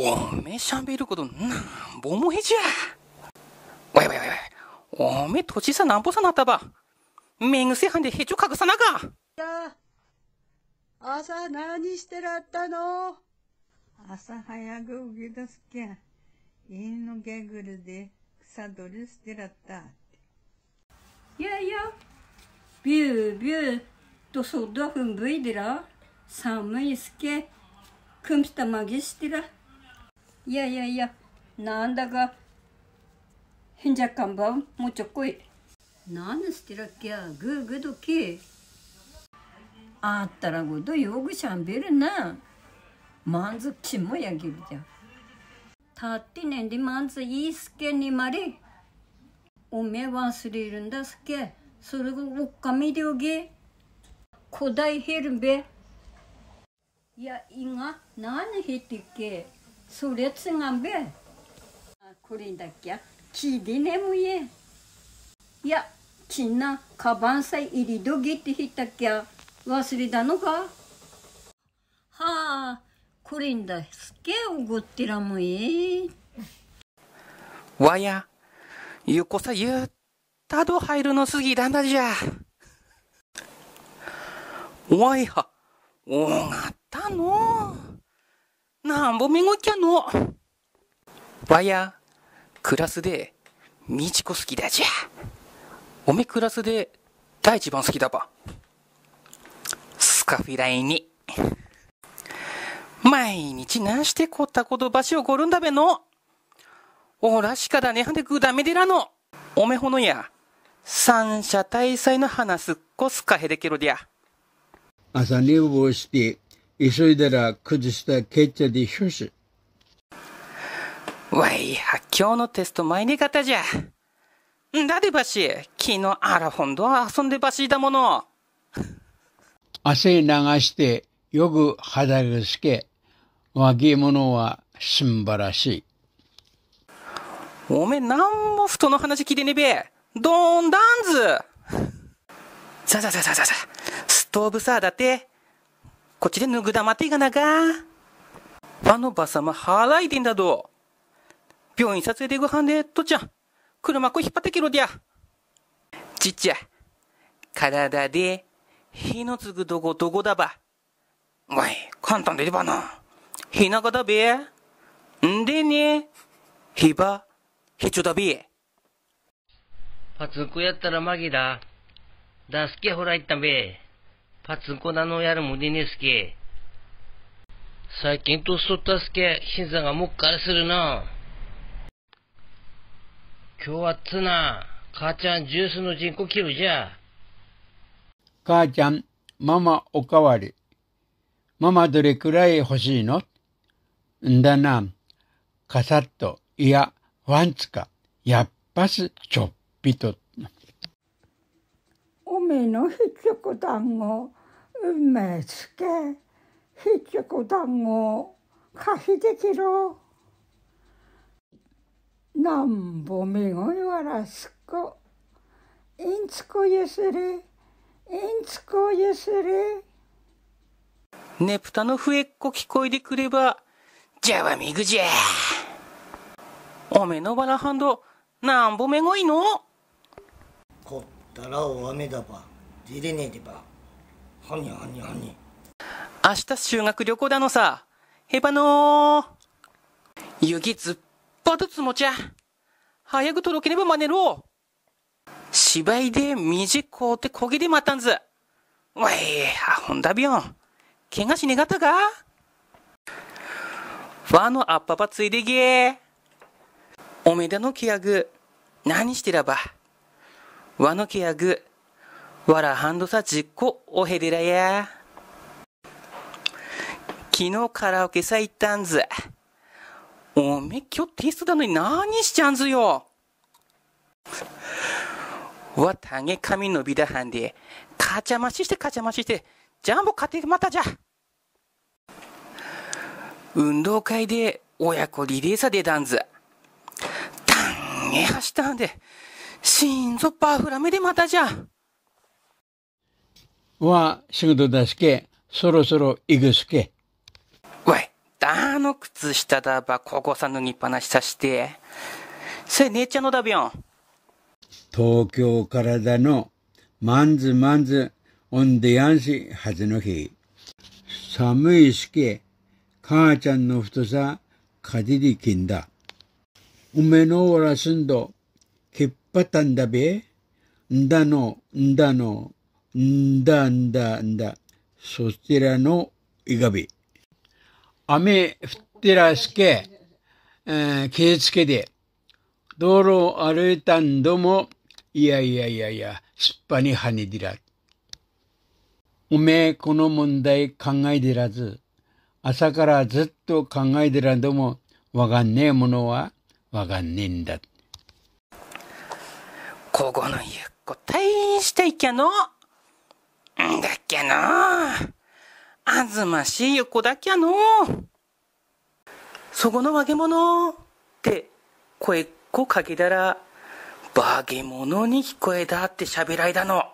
おめえしゃべることんぼもへじゃおいおいおいおめえ土地さなんぼさなったばめぐせはんでへちょ隠さなか朝何してらったの朝早く起き出すけん。家のギャグルで草取りしてらったいやいやビュービューとそどふんぶいでら寒いすけくんしたまげしてらいやいやいや、なんだか、変じゃ看板、もうちょこい。何してらっきゃ、グーグーどき。あったらごとよくしゃべるな。満足心もやけるじゃ。たってねんで満足いいすけにまれおめえ忘れるんだすけ。それがおっかみでおげ。古代ヘルベ。いや、いが、何減ってっけ。それつがんべ。これだっゃ。きりねむえ。いや、きんな、かばんさい、いりどぎってひったきゃ。わすれたのか。はあ。これんだ。すけおごってらむえ。わや。ゆこさゆ。たど入るのすぎだんだじゃ。わいは。おがったの。うなんぼめごきゃの。わや、クラスで、みちこ好きだじゃ。おめクラスで、第一番好きだば。スカフィライに。毎日なしてこったことばしをごるんだべの。おらしかだねはでくだめでらの。おめほのや、三者大祭の話すっこすかへでけろでゃ。朝寝坊して急いだら崩したケチャで表し。わい、発狂のテスト前に方じゃ。だでばし、昨日あらほんど遊んでばしいだもの。汗流してよく肌が透け、若いのはすんばらしい。おめえなんも布団の話聞いてねべ。どんだんず。ささささささ、ストーブさ、だって、こっちで脱ぐだまっていかなか。あのばさま払いでんだど。病院撮影でごはんで、とっちゃん、車こ引っ張ってけろりゃ。ちっちゃ、体で、火のつぐどこどこだば。おい、簡単でればな。ひなだべ。んでね、ひば、へちょだべ。パツンコやったらまぎだ。だすけほらいったべ。パチンコなのやるもでねすけ。最近っそったすけ、んがもっかりするな。今日はつな、母ちゃんジュースの人工切るじゃ。母ちゃん、ママおかわり。ママどれくらい欲しいのんだな。カサッと、いや、ワンツか、やっぱす、ちょっぴと。おめえのひょこだんご、運命つけ筆んご、子可否できろなんぼめごいわらすこインツコゆすりインツコゆすりねぷたの笛っこ聞こえてくればじゃわみぐじゃおめのばらハンドなんぼめごいのこったらおあめだば出れねえでばはにはにはに明日修学旅行だのさへばの雪ずっぱと積もちゃ早く届けねばまねろ芝居で短こうて焦げでまったんずわいあほんだびん怪我しねがったかわのあっぱぱついでげおめだのけやぐ何してらばわのけやぐわらはんどさっこおへでらや。昨日カラオケさ行ったんず。おめ今日テストだのに何しちゃんずよ。わ、たげ髪伸びだはんで、かちゃまししてかちゃましして、ジャンボ買ってまたじゃ。運動会で親子リレーさ出たんず。たんげ走ったんで、心臓パフラメでまたじゃ。は仕事だすけ、そろそろ行くすけ。わい、だの靴下だば、高校さんのぎっぱなしさして。そせ、姉ちゃんのだべよ。ん。東京からだの、まんずまんず、おんでやんし、はずの日。寒いすけ、母ちゃんの太さ、かじりきんだ。おめのおらすんど、けっぱたんだべ。んだの、んだの、んだんだんだ、そちらのいがび。雨降ってらしけ、えー、気つけて、道路を歩いたんども、いやいやいやいや、すっぱにはねでら。おめえ、この問題考えでらず、朝からずっと考えでらんども、わかんねえものはわかんねえんだ。ここのゆっこ大していきゃの。んだっけゃなあ。ずましい横だっけのそこの化け物って声っこかけたら、化け物に聞こえたって喋らいたの。